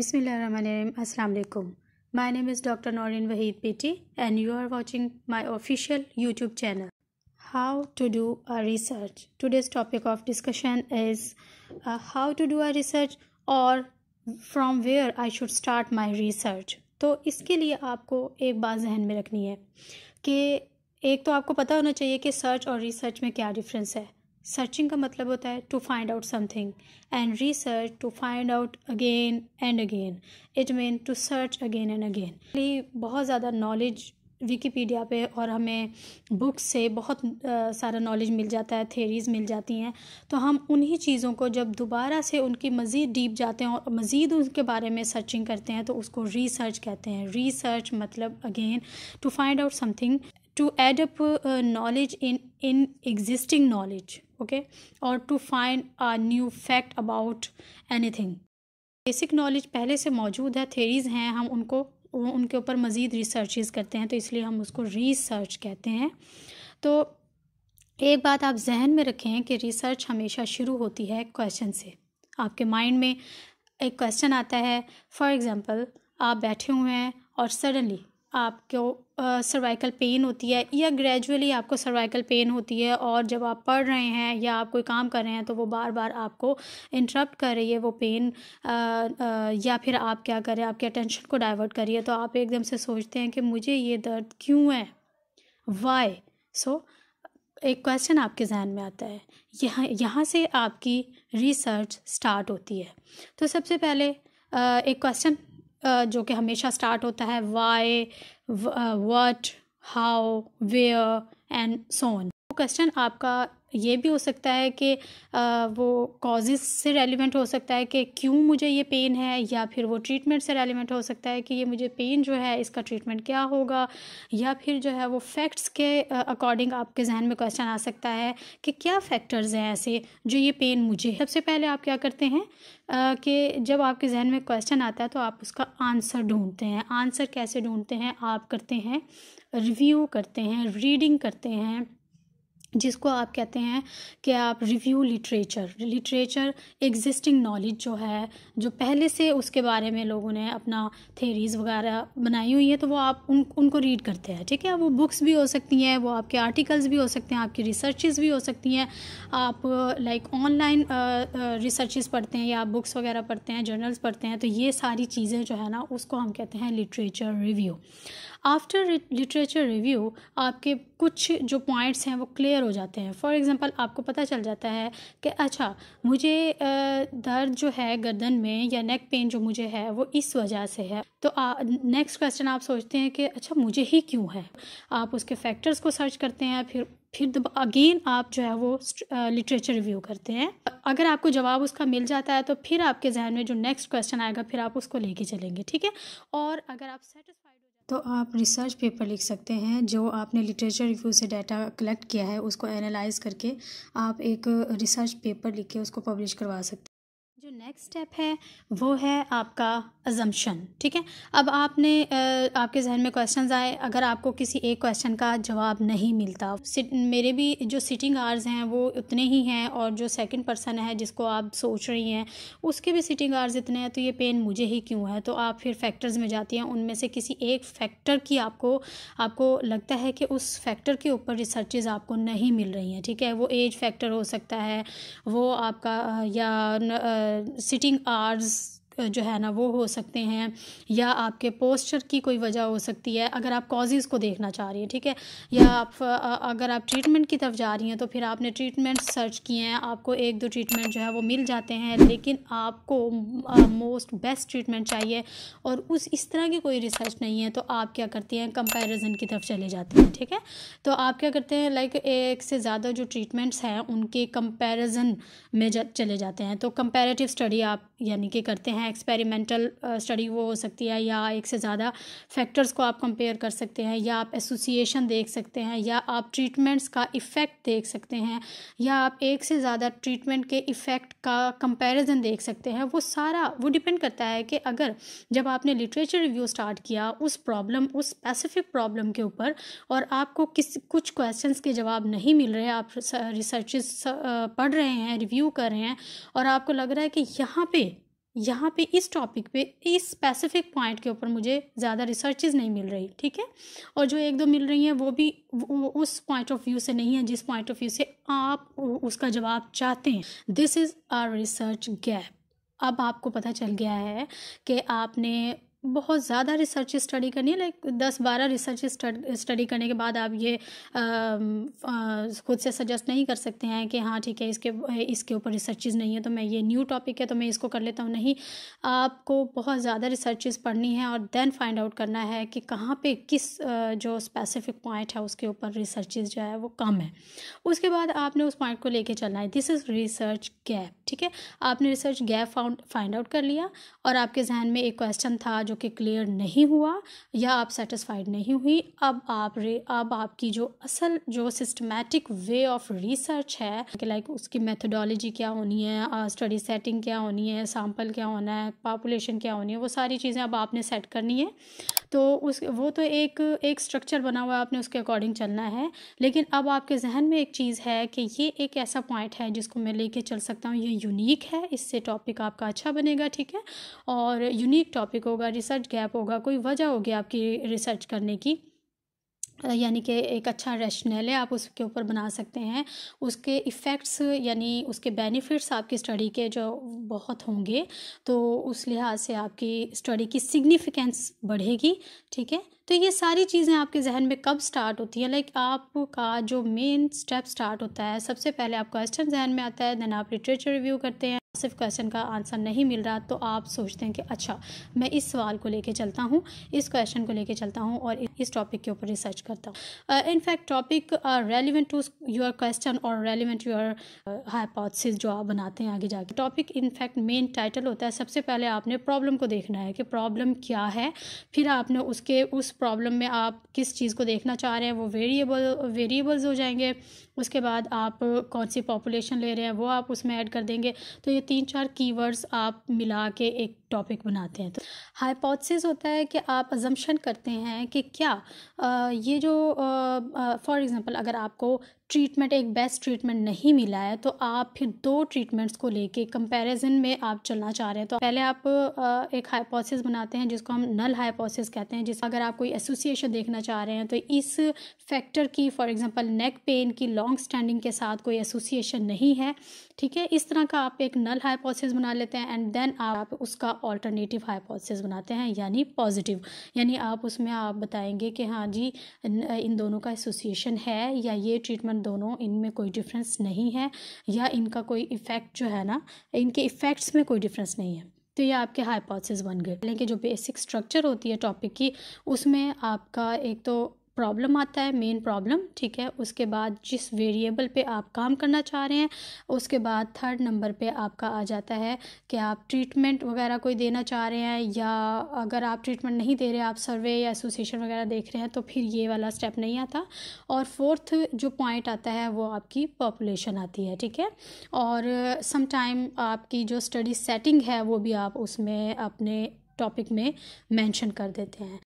अस्सलाम वालेकुम my name is doctor Naureen Waheed PT and you are watching my official YouTube channel how to do a research today's topic of discussion is how to do a research और from where I should start my research तो इसके लिए आपको एक बात जहन में रखनी है कि एक तो आपको पता होना चाहिए कि सर्च और रिसर्च में क्या डिफरेंस है सर्चिंग का मतलब होता है to find out something and research to find out again and again it mean to search again and again बहुत ज़्यादा नॉलेज विकीपीडिया पे और हमें बुक्स से बहुत आ, सारा नॉलेज मिल जाता है थेरीज़ मिल जाती हैं तो हम उन्हीं चीज़ों को जब दोबारा से उनकी मज़ीद डीप जाते हैं और मज़ीद उनके बारे में सर्चिंग करते हैं तो उसको रिसर्च कहते हैं रिसर्च मतलब again to find out something to add up knowledge in in existing knowledge और to find find new fact about anything basic knowledge पहले से मौजूद है थेरीज़ हैं हम उनको उनके ऊपर मज़ीद रिसर्चेज करते हैं तो इसलिए हम उसको रिसर्च कहते हैं तो एक बात आप जहन में रखें कि रिसर्च हमेशा शुरू होती है क्वेश्चन से आपके माइंड में एक क्वेश्चन आता है फॉर एग्ज़ाम्पल आप बैठे हुए हैं और सडनली आपको सर्वाइकल पेन होती है या ग्रेजुअली आपको सर्वाइकल पेन होती है और जब आप पढ़ रहे हैं या आप कोई काम कर रहे हैं तो वो बार बार आपको इंटरप्ट कर रही है वो पेन आ, आ, या फिर आप क्या करें आपके अटेंशन को डाइवर्ट करिए तो आप एकदम से सोचते हैं कि मुझे ये दर्द क्यों है वाई सो so, एक क्वेश्चन आपके जहन में आता है यहाँ यहाँ से आपकी रिसर्च स्टार्ट होती है तो सबसे पहले आ, एक क्वेश्चन जो कि हमेशा स्टार्ट होता है why what how where and so on question आपका ये भी हो सकता है कि वो कॉजेज़ से रेलिवेंट हो सकता है कि क्यों मुझे ये पेन है या फिर वो ट्रीटमेंट से रेलिवेंट हो सकता है कि ये मुझे पेन जो है इसका ट्रीटमेंट क्या होगा या फिर जो है वो फैक्ट्स के अकॉर्डिंग आपके जहन में क्वेश्चन आ सकता है कि क्या फैक्टर्स हैं ऐसे जो ये पेन मुझे सबसे पहले आप क्या करते हैं कि जब आपके जहन में क्वेश्चन आता है तो आप उसका आंसर ढूंढते हैं आंसर कैसे ढूंढते हैं आप करते हैं रिव्यू करते हैं रीडिंग करते हैं जिसको आप कहते हैं कि आप review literature literature existing knowledge जो है जो पहले से उसके बारे में लोगों ने अपना थेरीज वगैरह बनाई हुई है तो वो आप उन उनको रीड करते हैं ठीक है वो बुक्स भी हो सकती हैं वो आपके आर्टिकल्स भी हो सकते हैं आपकी रिसर्च भी हो सकती हैं आप लाइक ऑनलाइन रिसर्च पढ़ते हैं या आप बुक्स वगैरह पढ़ते हैं जर्नल्स पढ़ते हैं तो ये सारी चीज़ें जो है ना उसको हम कहते हैं literature review after literature review आपके कुछ जो पॉइंट्स हैं वो क्लियर क्लियर हो जाते हैं फॉर एग्ज़ाम्पल आपको पता चल जाता है कि अच्छा मुझे दर्द जो है गर्दन में या नेक पेन जो मुझे है वो इस वजह से है तो नेक्स्ट क्वेश्चन आप सोचते हैं कि अच्छा मुझे ही क्यों है आप उसके फैक्टर्स को सर्च करते हैं फिर फिर अगेन आप जो है वो लिटरेचर रिव्यू करते हैं अगर आपको जवाब उसका मिल जाता है तो फिर आपके जहन में जो नेक्स्ट क्वेश्चन आएगा फिर आप उसको लेके चलेंगे ठीक है और अगर आप सेटिस्फाई तो आप रिसर्च पेपर लिख सकते हैं जो आपने लिटरेचर रिव्यू से डाटा कलेक्ट किया है उसको एनालाइज करके आप एक रिसर्च पेपर लिख के उसको पब्लिश करवा सकते हैं जो नेक्स्ट स्टेप है वो है आपका अजम्पन ठीक है अब आपने आपके जहन में क्वेश्चन आए अगर आपको किसी एक क्वेश्चन का जवाब नहीं मिलता मेरे भी जो सिटिंग आवर्स हैं वो उतने ही हैं और जो सेकंड पर्सन है जिसको आप सोच रही हैं उसके भी सिटिंग आवर्स इतने हैं तो ये पेन मुझे ही क्यों है तो आप फिर फैक्टर्स में जाती हैं उनमें से किसी एक फैक्टर की आपको आपको लगता है कि उस फैक्टर के ऊपर रिसर्चेज आपको नहीं मिल रही हैं ठीक है वो एज फैक्टर हो सकता है वो आपका या न, sitting hours जो है ना वो हो सकते हैं या आपके पोस्चर की कोई वजह हो सकती है अगर आप कॉजेज़ को देखना चाह रही हैं ठीक है या आप अगर आप ट्रीटमेंट की तरफ जा रही हैं तो फिर आपने ट्रीटमेंट सर्च किए हैं आपको एक दो ट्रीटमेंट जो है वो मिल जाते हैं लेकिन आपको मोस्ट बेस्ट ट्रीटमेंट चाहिए और उस इस तरह की कोई रिसर्च नहीं है तो आप क्या करती हैं कंपेरिजन की तरफ चले जाते हैं ठीक है तो आप क्या करते हैं लाइक एक से ज़्यादा जो ट्रीटमेंट्स हैं उनके कंपेरिजन में जा, चले जाते हैं तो कंपेरेटिव स्टडी आप यानी कि करते हैं एक्सपेरिमेंटल स्टडी वो हो सकती है या एक से ज़्यादा फैक्टर्स को आप कंपेयर कर सकते हैं या आप एसोसिएशन देख सकते हैं या आप ट्रीटमेंट्स का इफ़ेक्ट देख सकते हैं या आप एक से ज़्यादा ट्रीटमेंट के इफ़ेक्ट का कंपैरिजन देख सकते हैं वो सारा वो डिपेंड करता है कि अगर जब आपने लिटरेचर रिव्यू स्टार्ट किया उस प्रॉब्लम उस स्पेसिफिक प्रॉब्लम के ऊपर और आपको किस कुछ क्वेश्चन के जवाब नहीं मिल रहे आप रिसर्च पढ़ रहे हैं रिव्यू कर रहे हैं और आपको लग रहा है कि यहाँ पर यहाँ पे इस टॉपिक पे इस स्पेसिफिक पॉइंट के ऊपर मुझे ज़्यादा रिसर्चेज नहीं मिल रही ठीक है और जो एक दो मिल रही हैं वो भी वो उस पॉइंट ऑफ व्यू से नहीं है जिस पॉइंट ऑफ व्यू से आप उसका जवाब चाहते हैं this is our research gap अब आपको पता चल गया है कि आपने बहुत ज़्यादा रिसर्च स्टडी करनी है लाइक दस बारह रिसर्च स्टडी करने के बाद आप ये खुद से सजेस्ट नहीं कर सकते हैं कि हाँ ठीक है इसके इसके ऊपर रिसर्चेज नहीं है तो मैं ये न्यू टॉपिक है तो मैं इसको कर लेता हूँ नहीं आपको बहुत ज़्यादा रिसर्चेज पढ़नी है और देन फाइंड आउट करना है कि कहाँ पर किस जो स्पेसिफिक पॉइंट है उसके ऊपर रिसर्चेज जो है वो कम है उसके बाद आपने उस पॉइंट को लेके चलना है दिस इज़ रिसर्च गैप ठीक है आपने research gap found find out कर लिया और आपके जहन में एक क्वेश्चन था जो कि क्लियर नहीं हुआ या आप सेटिस्फाइड नहीं हुई अब आप रे अब आपकी जो असल जो सिस्टमेटिक वे ऑफ रिसर्च है कि लाइक उसकी मेथोडोलॉजी क्या होनी है स्टडी सेटिंग क्या होनी है सैम्पल क्या होना है पॉपुलेशन क्या होनी है वो सारी चीज़ें अब आपने सेट करनी है तो उस वो तो एक एक स्ट्रक्चर बना हुआ है आपने उसके अकॉर्डिंग चलना है लेकिन अब आपके जहन में एक चीज़ है कि ये एक ऐसा पॉइंट है जिसको मैं लेके चल सकता हूँ ये यूनिक है इससे टॉपिक आपका अच्छा बनेगा ठीक है और यूनिक टॉपिक होगा रिसर्च गैप होगा कोई वजह होगी आपकी रिसर्च करने की यानी कि एक अच्छा रैशनल है आप उसके ऊपर बना सकते हैं उसके इफ़ेक्ट्स यानी उसके बेनिफिट्स आपकी स्टडी के जो बहुत होंगे तो उस लिहाज से आपकी स्टडी की सिग्निफिकेंस बढ़ेगी ठीक है तो ये सारी चीज़ें आपके जहन में कब स्टार्ट होती हैं लाइक आपका जो मेन स्टेप स्टार्ट होता है सबसे पहले आप क्वेश्चन जहन में आता है देन आप लिटरेचर रिव्यू करते हैं सिर्फ क्वेश्चन का आंसर नहीं मिल रहा तो आप सोचते हैं कि अच्छा मैं इस सवाल को लेके चलता हूँ इस क्वेश्चन को लेके चलता हूँ और इस टॉपिक के ऊपर रिसर्च करता हूँ in fact topic relevant to your question और रेलिवेंट योर हाइपोथेसिस जो आप बनाते हैं आगे जाके टॉपिक इनफैक्ट मेन टाइटल होता है सबसे पहले आपने प्रॉब्लम को देखना है कि प्रॉब्लम क्या है फिर आपने उसके उस प्रॉब्लम में आप किस चीज़ को देखना चाह रहे हैं वो वेरिएबल वेरिएबल्स हो जाएंगे उसके बाद आप कौन सी पॉपुलेशन ले रहे हैं वो आप उसमें ऐड कर देंगे तो ये तीन चार कीवर्ड्स आप मिला के एक टॉपिक बनाते हैं तो हाइपोथेसिस होता है कि आप अजम्पशन करते हैं कि क्या आ, ये जो फॉर एग्ज़ाम्पल अगर आपको ट्रीटमेंट एक बेस्ट ट्रीटमेंट नहीं मिला है तो आप फिर दो ट्रीटमेंट्स को लेके कंपैरिजन में आप चलना चाह रहे हैं तो पहले आप एक हाइपोसिस बनाते हैं जिसको हम नल हाइपोसिस कहते हैं जिस अगर आप कोई एसोसिएशन देखना चाह रहे हैं तो इस फैक्टर की फॉर एग्जांपल नेक पेन की लॉन्ग स्टैंडिंग के साथ कोई एसोसिएशन नहीं है ठीक है इस तरह का आप एक नल हाइपोसिस बना लेते हैं एंड देन आप उसका ऑल्टरनेटिव हाइपोसिस बनाते हैं यानी पॉजिटिव यानी आप उसमें आप बताएंगे कि हाँ जी इन दोनों का एसोसिएशन है या ये ट्रीटमेंट दोनों इनमें कोई डिफरेंस नहीं है या इनका कोई इफ़ेक्ट जो है ना इनके इफ़ेक्ट्स में कोई डिफरेंस नहीं है तो ये आपके हाइपोथेसिस बन गए लेकिन जो बेसिक स्ट्रक्चर होती है टॉपिक की उसमें आपका एक तो प्रॉब्लम आता है मेन प्रॉब्लम ठीक है उसके बाद जिस वेरिएबल पे आप काम करना चाह रहे हैं उसके बाद थर्ड नंबर पे आपका आ जाता है कि आप ट्रीटमेंट वगैरह कोई देना चाह रहे हैं या अगर आप ट्रीटमेंट नहीं दे रहे आप सर्वे या एसोसिएशन वगैरह देख रहे हैं तो फिर ये वाला स्टेप नहीं आता और फोर्थ जो पॉइंट आता है वो आपकी पॉपुलेशन आती है ठीक है और समटाइम आपकी जो स्टडी सेटिंग है वो भी आप उसमें अपने टॉपिक में मेंशन कर देते हैं